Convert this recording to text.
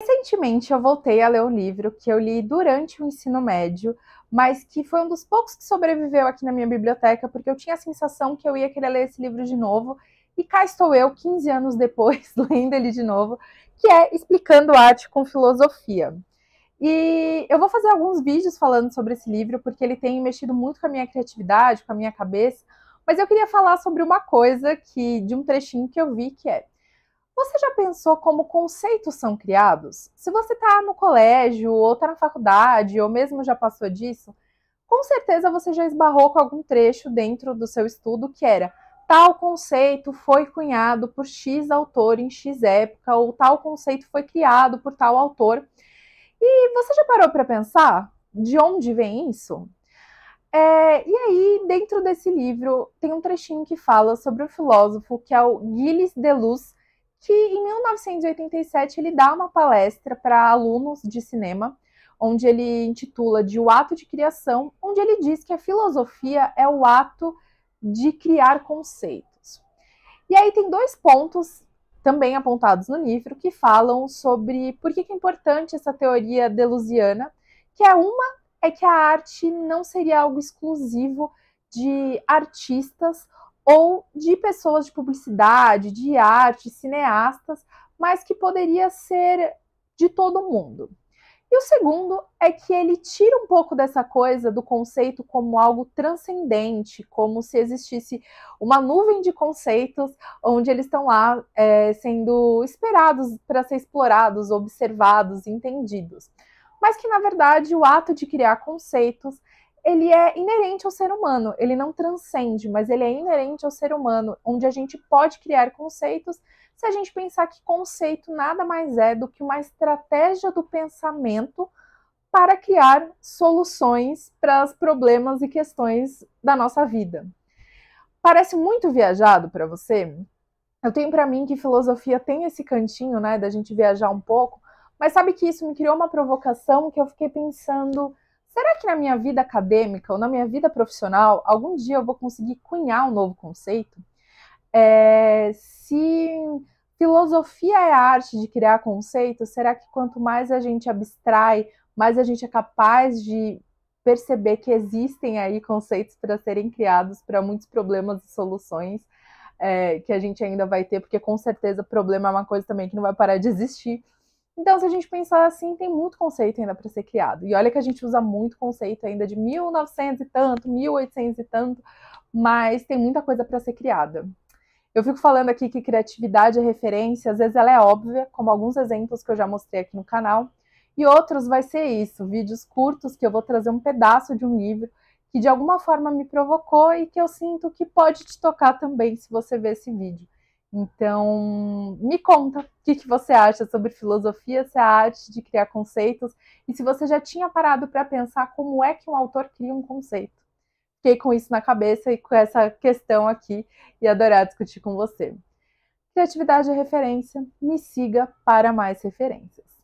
Recentemente eu voltei a ler um livro que eu li durante o ensino médio, mas que foi um dos poucos que sobreviveu aqui na minha biblioteca, porque eu tinha a sensação que eu ia querer ler esse livro de novo, e cá estou eu, 15 anos depois, lendo ele de novo, que é Explicando Arte com Filosofia. E eu vou fazer alguns vídeos falando sobre esse livro, porque ele tem mexido muito com a minha criatividade, com a minha cabeça, mas eu queria falar sobre uma coisa que de um trechinho que eu vi que é você já pensou como conceitos são criados? Se você está no colégio, ou está na faculdade, ou mesmo já passou disso, com certeza você já esbarrou com algum trecho dentro do seu estudo que era tal conceito foi cunhado por X autor em X época, ou tal conceito foi criado por tal autor. E você já parou para pensar de onde vem isso? É, e aí, dentro desse livro, tem um trechinho que fala sobre o filósofo que é o Gilles Deleuze, que em 1987 ele dá uma palestra para alunos de cinema, onde ele intitula de O Ato de Criação, onde ele diz que a filosofia é o ato de criar conceitos. E aí tem dois pontos também apontados no livro que falam sobre por que é importante essa teoria delusiana, que é uma é que a arte não seria algo exclusivo de artistas ou de pessoas de publicidade, de arte, cineastas, mas que poderia ser de todo mundo. E o segundo é que ele tira um pouco dessa coisa do conceito como algo transcendente, como se existisse uma nuvem de conceitos onde eles estão lá é, sendo esperados para ser explorados, observados, entendidos. Mas que, na verdade, o ato de criar conceitos ele é inerente ao ser humano, ele não transcende, mas ele é inerente ao ser humano, onde a gente pode criar conceitos se a gente pensar que conceito nada mais é do que uma estratégia do pensamento para criar soluções para os problemas e questões da nossa vida. Parece muito viajado para você? Eu tenho para mim que filosofia tem esse cantinho, né, da gente viajar um pouco, mas sabe que isso me criou uma provocação que eu fiquei pensando, Será que na minha vida acadêmica ou na minha vida profissional, algum dia eu vou conseguir cunhar um novo conceito? É, se filosofia é a arte de criar conceitos, será que quanto mais a gente abstrai, mais a gente é capaz de perceber que existem aí conceitos para serem criados para muitos problemas e soluções é, que a gente ainda vai ter, porque com certeza problema é uma coisa também que não vai parar de existir. Então, se a gente pensar assim, tem muito conceito ainda para ser criado. E olha que a gente usa muito conceito ainda de 1900 e tanto, 1800 e tanto, mas tem muita coisa para ser criada. Eu fico falando aqui que criatividade é referência, às vezes ela é óbvia, como alguns exemplos que eu já mostrei aqui no canal, e outros vai ser isso, vídeos curtos que eu vou trazer um pedaço de um livro que de alguma forma me provocou e que eu sinto que pode te tocar também se você ver esse vídeo. Então, me conta o que, que, você acha sobre filosofia, se a arte de criar conceitos e se você já tinha parado para pensar como é que um autor cria um conceito. Fiquei com isso na cabeça e com essa questão aqui e adorar discutir com você. Criatividade é referência, me siga para mais referências.